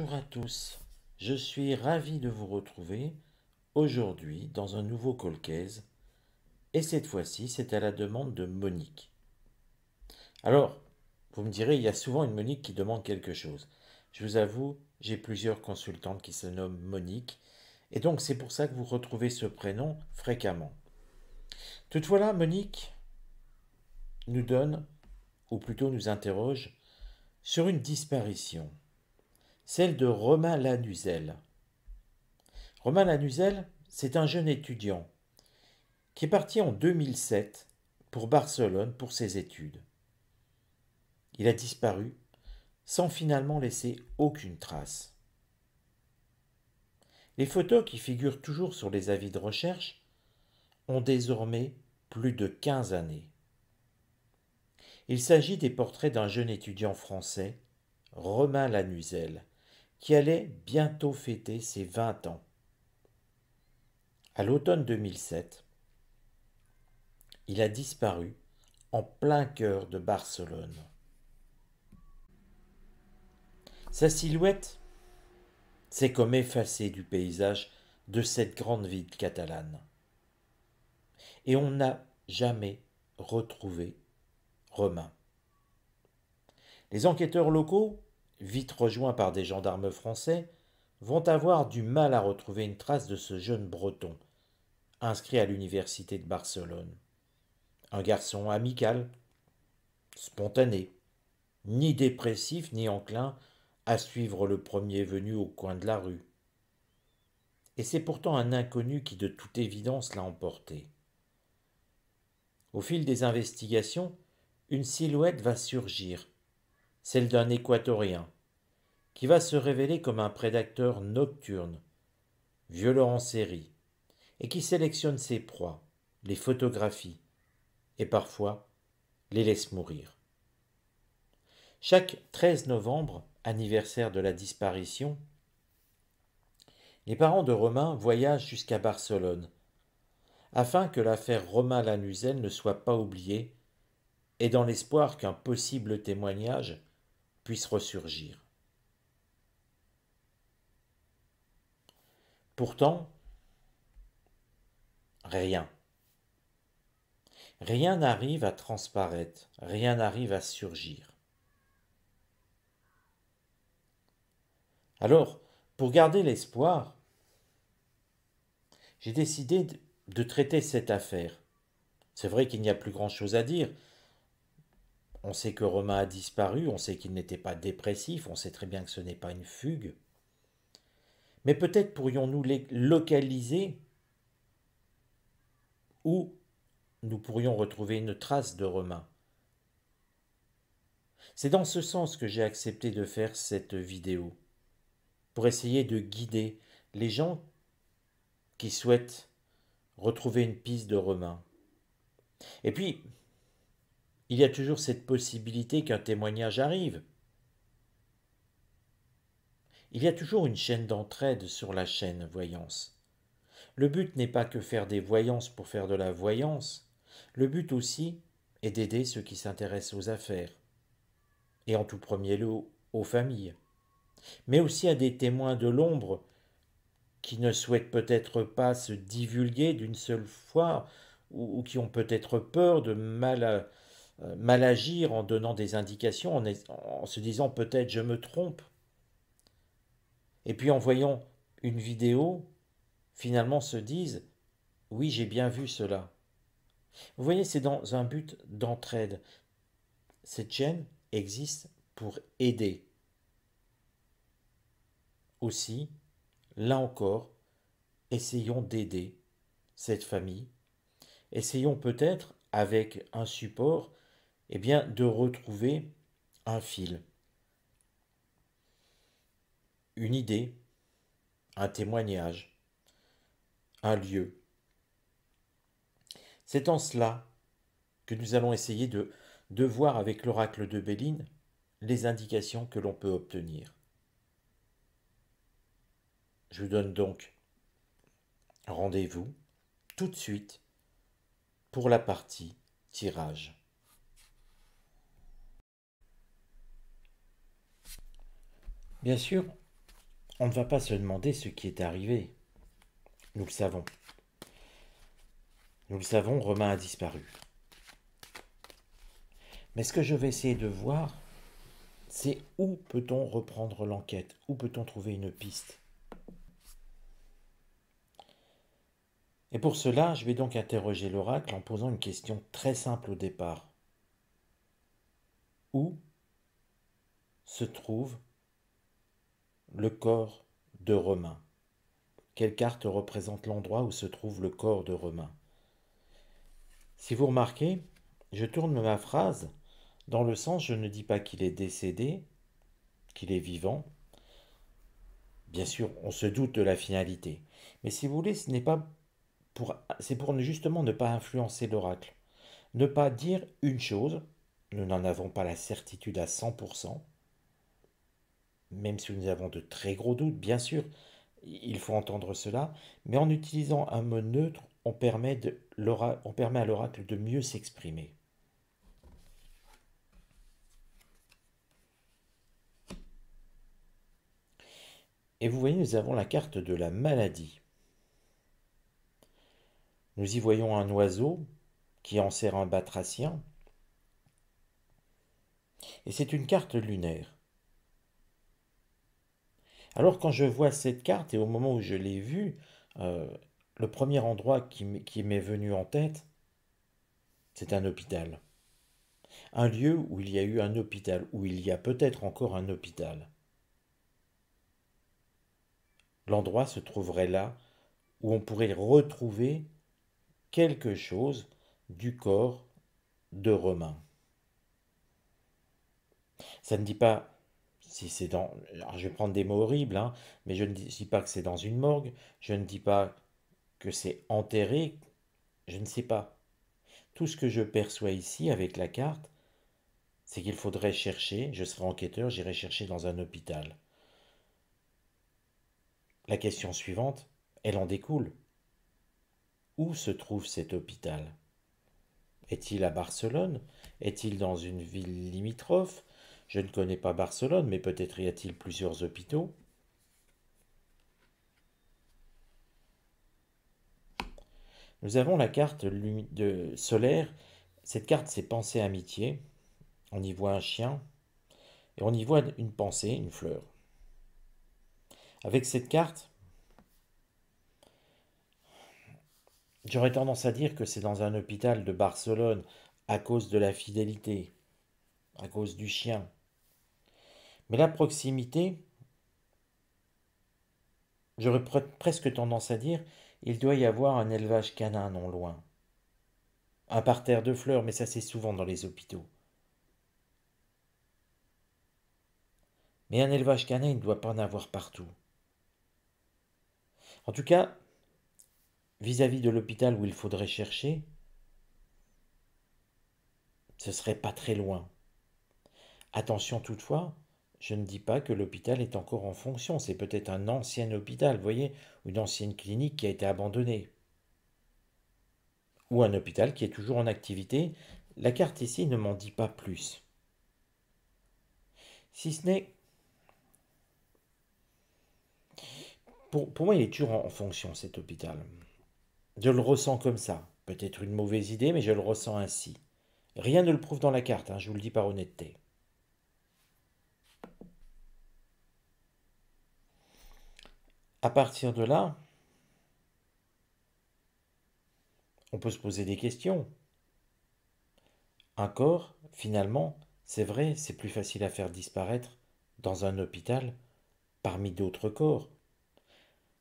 Bonjour à tous, je suis ravi de vous retrouver aujourd'hui dans un nouveau colcaise et cette fois-ci c'est à la demande de Monique. Alors, vous me direz, il y a souvent une Monique qui demande quelque chose. Je vous avoue, j'ai plusieurs consultantes qui se nomment Monique et donc c'est pour ça que vous retrouvez ce prénom fréquemment. Toutefois là, Monique nous donne, ou plutôt nous interroge, sur une disparition celle de Romain Lanuzel. Romain Lanuzel, c'est un jeune étudiant qui est parti en 2007 pour Barcelone pour ses études. Il a disparu sans finalement laisser aucune trace. Les photos qui figurent toujours sur les avis de recherche ont désormais plus de 15 années. Il s'agit des portraits d'un jeune étudiant français, Romain Lanuzel, qui allait bientôt fêter ses 20 ans. À l'automne 2007, il a disparu en plein cœur de Barcelone. Sa silhouette s'est comme effacée du paysage de cette grande ville catalane. Et on n'a jamais retrouvé Romain. Les enquêteurs locaux vite rejoints par des gendarmes français, vont avoir du mal à retrouver une trace de ce jeune breton, inscrit à l'université de Barcelone. Un garçon amical, spontané, ni dépressif ni enclin à suivre le premier venu au coin de la rue. Et c'est pourtant un inconnu qui de toute évidence l'a emporté. Au fil des investigations, une silhouette va surgir, celle d'un équatorien, qui va se révéler comme un prédateur nocturne, violent en série, et qui sélectionne ses proies, les photographie, et parfois les laisse mourir. Chaque 13 novembre, anniversaire de la disparition, les parents de Romain voyagent jusqu'à Barcelone, afin que l'affaire Romain Lanuzel ne soit pas oubliée, et dans l'espoir qu'un possible témoignage puisse ressurgir. Pourtant, rien. Rien n'arrive à transparaître, rien n'arrive à surgir. Alors, pour garder l'espoir, j'ai décidé de traiter cette affaire. C'est vrai qu'il n'y a plus grand-chose à dire, on sait que Romain a disparu, on sait qu'il n'était pas dépressif, on sait très bien que ce n'est pas une fugue. Mais peut-être pourrions-nous les localiser où nous pourrions retrouver une trace de Romain. C'est dans ce sens que j'ai accepté de faire cette vidéo, pour essayer de guider les gens qui souhaitent retrouver une piste de Romain. Et puis, il y a toujours cette possibilité qu'un témoignage arrive. Il y a toujours une chaîne d'entraide sur la chaîne voyance. Le but n'est pas que faire des voyances pour faire de la voyance, le but aussi est d'aider ceux qui s'intéressent aux affaires, et en tout premier lieu aux familles, mais aussi à des témoins de l'ombre qui ne souhaitent peut-être pas se divulguer d'une seule fois ou, qui ont peut-être peur de mal euh, mal agir en donnant des indications, en, se disant peut-être je me trompe. Et puis en voyant une vidéo, finalement se disent oui j'ai bien vu cela. Vous voyez, c'est dans un but d'entraide. Cette chaîne existe pour aider. Aussi, là encore, essayons d'aider cette famille. Essayons peut-être, avec un support, eh bien, de retrouver un fil, une idée, un témoignage, un lieu. C'est en cela que nous allons essayer de, de voir avec l'oracle de Béline les indications que l'on peut obtenir. Je vous donne donc rendez-vous tout de suite pour la partie tirage. Bien sûr, on ne va pas se demander ce qui est arrivé. Nous le savons. Nous le savons, Romain a disparu. Mais ce que je vais essayer de voir, c'est où peut-on reprendre l'enquête Où peut-on trouver une piste Et pour cela, je vais donc interroger l'oracle en posant une question très simple au départ. Où se trouve le corps de Romain. Quelle carte représente l'endroit où se trouve le corps de Romain Si vous remarquez, je tourne ma phrase dans le sens je ne dis pas qu'il est décédé, qu'il est vivant. Bien sûr, on se doute de la finalité. Mais si vous voulez, ce n'est pas pour c'est pour justement ne pas influencer l'oracle. Ne pas dire une chose, nous n'en avons pas la certitude à 100%, même si nous avons de très gros doutes, bien sûr, il faut entendre cela, mais en utilisant un mot neutre, on permet, à l'oracle de mieux s'exprimer. Et vous voyez, nous avons la carte de la maladie. Nous y voyons un oiseau qui en enserre un batracien. Et c'est une carte lunaire. Alors quand je vois cette carte et au moment où je l'ai vue, euh, le premier endroit qui m'est venu en tête, c'est un hôpital. Un lieu où il y a eu un hôpital, où il y a peut-être encore un hôpital. L'endroit se trouverait là où on pourrait retrouver quelque chose du corps de Romain. Ça ne dit pas si c'est dans. Alors je vais prendre des mots horribles, hein, mais je ne dis pas que c'est dans une morgue, je ne dis pas que c'est enterré, je ne sais pas. Tout ce que je perçois ici avec la carte, c'est qu'il faudrait chercher, je serai enquêteur, j'irai chercher dans un hôpital. La question suivante, elle en découle. Où se trouve cet hôpital Est-il à Barcelone Est-il dans une ville limitrophe je ne connais pas Barcelone, mais peut-être y a-t-il plusieurs hôpitaux. Nous avons la carte de solaire. Cette carte, c'est pensée amitié. On y voit un chien et on y voit une pensée, une fleur. Avec cette carte, j'aurais tendance à dire que c'est dans un hôpital de Barcelone à cause de la fidélité, à cause du chien, mais la proximité, j'aurais presque tendance à dire, il doit y avoir un élevage canin non loin. Un parterre de fleurs, mais ça c'est souvent dans les hôpitaux. Mais un élevage canin, il ne doit pas en avoir partout. En tout cas, vis-à-vis -vis de l'hôpital où il faudrait chercher, ce serait pas très loin. Attention toutefois, je ne dis pas que l'hôpital est encore en fonction, c'est peut-être un ancien hôpital, vous voyez, ou une ancienne clinique qui a été abandonnée. Ou un hôpital qui est toujours en activité. La carte ici ne m'en dit pas plus. Si ce n'est... Pour, pour, moi, il est toujours en, fonction, cet hôpital. Je le ressens comme ça. Peut-être une mauvaise idée, mais je le ressens ainsi. Rien ne le prouve dans la carte, hein, je vous le dis par honnêteté. à partir de là, on peut se poser des questions. Un corps, finalement, c'est vrai, c'est plus facile à faire disparaître dans un hôpital parmi d'autres corps.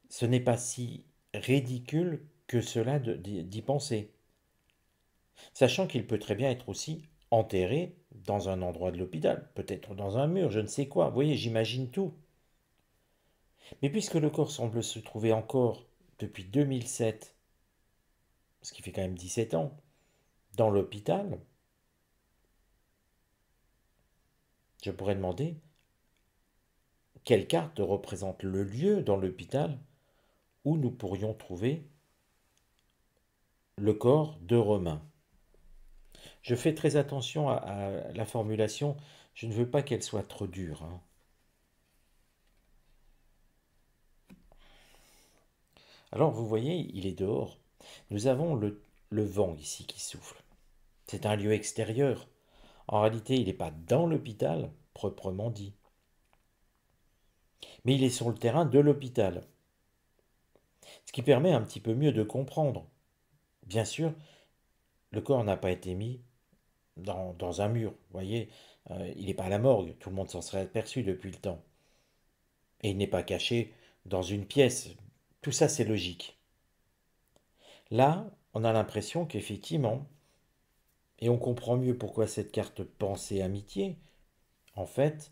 Ce n'est pas si ridicule que cela d'y penser. Sachant qu'il peut très bien être aussi enterré dans un endroit de l'hôpital, peut-être dans un mur, je ne sais quoi. Vous voyez, j'imagine tout. Mais puisque le corps semble se trouver encore depuis 2007, ce qui fait quand même 17 ans, dans l'hôpital, je pourrais demander quelle carte représente le lieu dans l'hôpital où nous pourrions trouver le corps de Romain. Je fais très attention à, la formulation, je ne veux pas qu'elle soit trop dure. Hein. Alors vous voyez, il est dehors. Nous avons le, vent ici qui souffle. C'est un lieu extérieur. En réalité, il n'est pas dans l'hôpital, proprement dit. Mais il est sur le terrain de l'hôpital. Ce qui permet un petit peu mieux de comprendre. Bien sûr, le corps n'a pas été mis dans, un mur, vous voyez. Euh, il n'est pas à la morgue, tout le monde s'en serait aperçu depuis le temps. Et il n'est pas caché dans une pièce, tout ça, c'est logique. Là, on a l'impression qu'effectivement, et on comprend mieux pourquoi cette carte pensée amitié, en fait,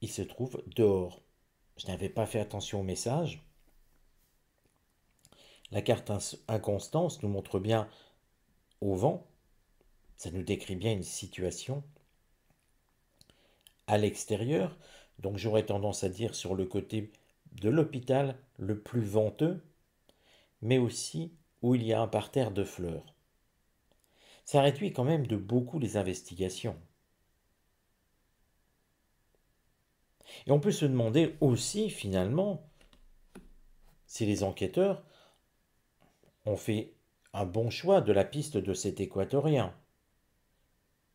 il se trouve dehors. Je n'avais pas fait attention au message. La carte inconstance nous montre bien au vent, ça nous décrit bien une situation à l'extérieur, donc j'aurais tendance à dire sur le côté de l'hôpital le plus venteux, mais aussi où il y a un parterre de fleurs. Ça réduit quand même de beaucoup les investigations. Et on peut se demander aussi, finalement, si les enquêteurs ont fait un bon choix de la piste de cet équatorien.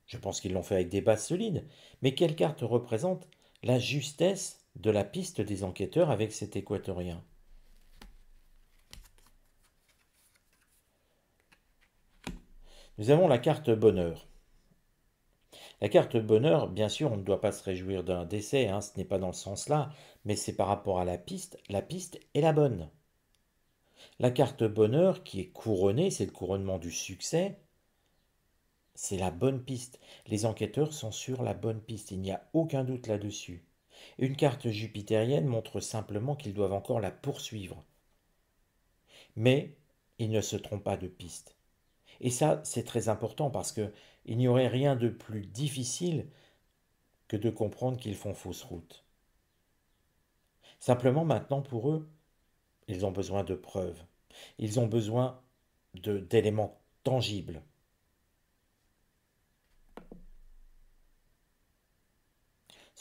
Je pense qu'ils l'ont fait avec des bases solides, mais quelle carte représente la justesse de la piste des enquêteurs avec cet équatorien. Nous avons la carte bonheur. La carte bonheur, bien sûr, on ne doit pas se réjouir d'un décès, hein, ce n'est pas dans le sens là, mais c'est par rapport à la piste, la piste est la bonne. La carte bonheur qui est couronnée, c'est le couronnement du succès, c'est la bonne piste. Les enquêteurs sont sur la bonne piste, il n'y a aucun doute là-dessus. Une carte jupitérienne montre simplement qu'ils doivent encore la poursuivre. Mais ils ne se trompent pas de piste. Et ça, c'est très important parce qu'il il n'y aurait rien de plus difficile que de comprendre qu'ils font fausse route. Simplement maintenant pour eux, ils ont besoin de preuves, ils ont besoin d'éléments tangibles.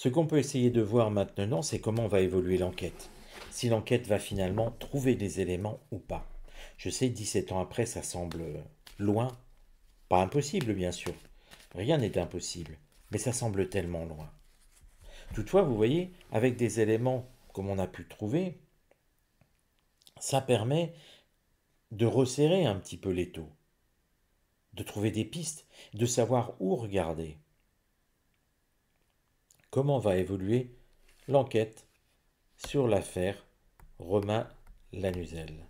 Ce qu'on peut essayer de voir maintenant, c'est comment va évoluer l'enquête. Si l'enquête va finalement trouver des éléments ou pas. Je sais, 17 ans après, ça semble loin. Pas impossible, bien sûr. Rien n'est impossible. Mais ça semble tellement loin. Toutefois, vous voyez, avec des éléments comme on a pu trouver, ça permet de resserrer un petit peu les taux, de trouver des pistes, de savoir où regarder comment va évoluer l'enquête sur l'affaire Romain Lanuzel.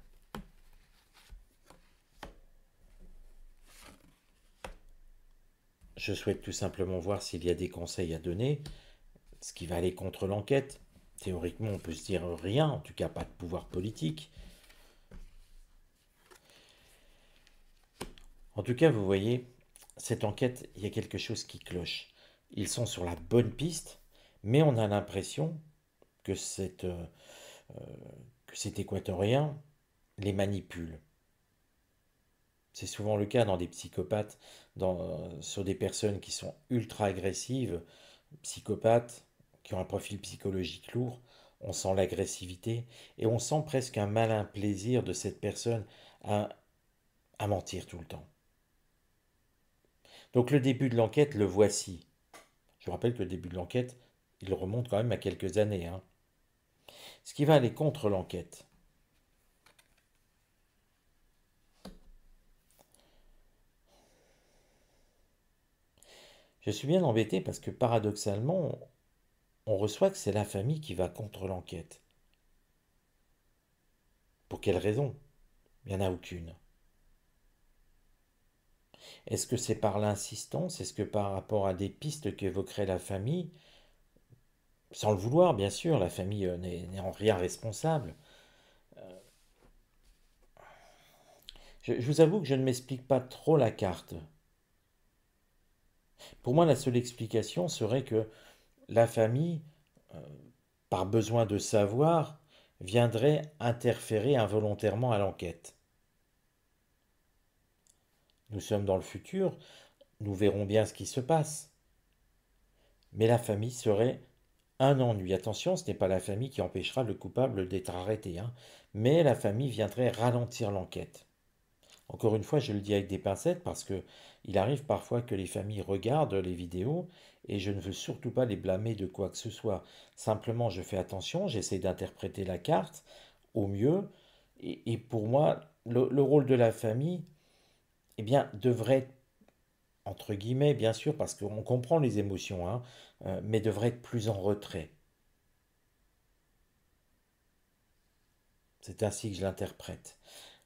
Je souhaite tout simplement voir s'il y a des conseils à donner, ce qui va aller contre l'enquête. Théoriquement, on peut se dire rien, en tout cas pas de pouvoir politique. En tout cas, vous voyez, cette enquête, il y a quelque chose qui cloche ils sont sur la bonne piste, mais on a l'impression que, euh, euh, que cet équatorien les manipule. C'est souvent le cas dans des psychopathes, dans, sur des personnes qui sont ultra agressives, psychopathes, qui ont un profil psychologique lourd, on sent l'agressivité et on sent presque un malin plaisir de cette personne à, à mentir tout le temps. Donc le début de l'enquête, le voici vous rappelle que le début de l'enquête, il remonte quand même à quelques années. Hein. Ce qui va aller contre l'enquête. Je suis bien embêté parce que paradoxalement, on reçoit que c'est la famille qui va contre l'enquête. Pour quelle raison Il n'y en a aucune. Est-ce que c'est par l'insistance Est-ce que par rapport à des pistes qu'évoquerait la famille Sans le vouloir, bien sûr, la famille euh, n'est en rien responsable. Euh, je, vous avoue que je ne m'explique pas trop la carte. Pour moi, la seule explication serait que la famille, euh, par besoin de savoir, viendrait interférer involontairement à l'enquête. Nous sommes dans le futur, nous verrons bien ce qui se passe. Mais la famille serait un ennui. Attention, ce n'est pas la famille qui empêchera le coupable d'être arrêté, hein. mais la famille viendrait ralentir l'enquête. Encore une fois, je le dis avec des pincettes parce que il arrive parfois que les familles regardent les vidéos et je ne veux surtout pas les blâmer de quoi que ce soit. Simplement, je fais attention, j'essaie d'interpréter la carte au mieux et, pour moi, le, rôle de la famille, eh bien, devrait, entre guillemets, bien sûr, parce qu'on comprend les émotions, hein, euh, mais devrait être plus en retrait. C'est ainsi que je l'interprète.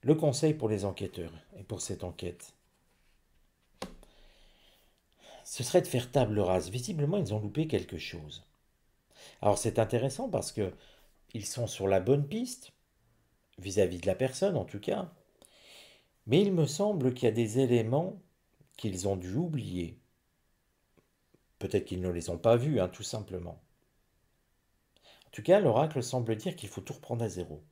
Le conseil pour les enquêteurs et pour cette enquête, ce serait de faire table rase. Visiblement, ils ont loupé quelque chose. Alors c'est intéressant parce que ils sont sur la bonne piste, vis à -vis de la personne en tout cas, mais il me semble qu'il y a des éléments qu'ils ont dû oublier. Peut-être qu'ils ne les ont pas vus, hein, tout simplement. En tout cas, l'oracle semble dire qu'il faut tout reprendre à zéro.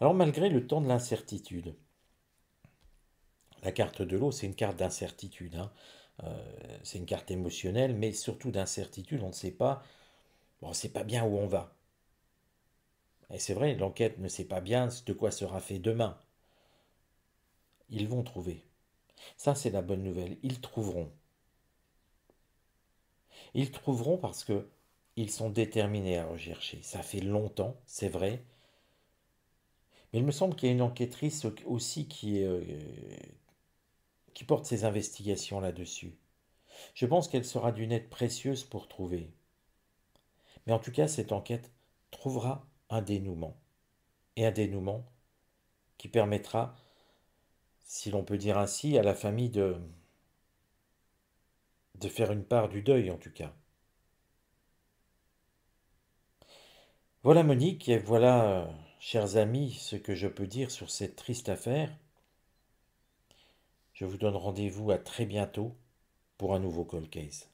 Alors malgré le temps de l'incertitude, la carte de l'eau, c'est une carte d'incertitude. Hein. Euh, c'est une carte émotionnelle, mais surtout d'incertitude. On ne sait pas on ne sait pas bien où on va. Et c'est vrai, l'enquête ne sait pas bien de quoi sera fait demain. Ils vont trouver. Ça, c'est la bonne nouvelle. Ils trouveront. Ils trouveront parce que ils sont déterminés à rechercher. Ça fait longtemps, c'est vrai. Mais il me semble qu'il y a une enquêtrice aussi qui, est, euh, qui porte ses investigations là-dessus. Je pense qu'elle sera d'une aide précieuse pour trouver. Mais en tout cas, cette enquête trouvera un dénouement. Et un dénouement qui permettra, si l'on peut dire ainsi, à la famille de, de faire une part du deuil en tout cas. Voilà Monique, et voilà, euh, chers amis, ce que je peux dire sur cette triste affaire. Je vous donne rendez-vous à très bientôt pour un nouveau call case.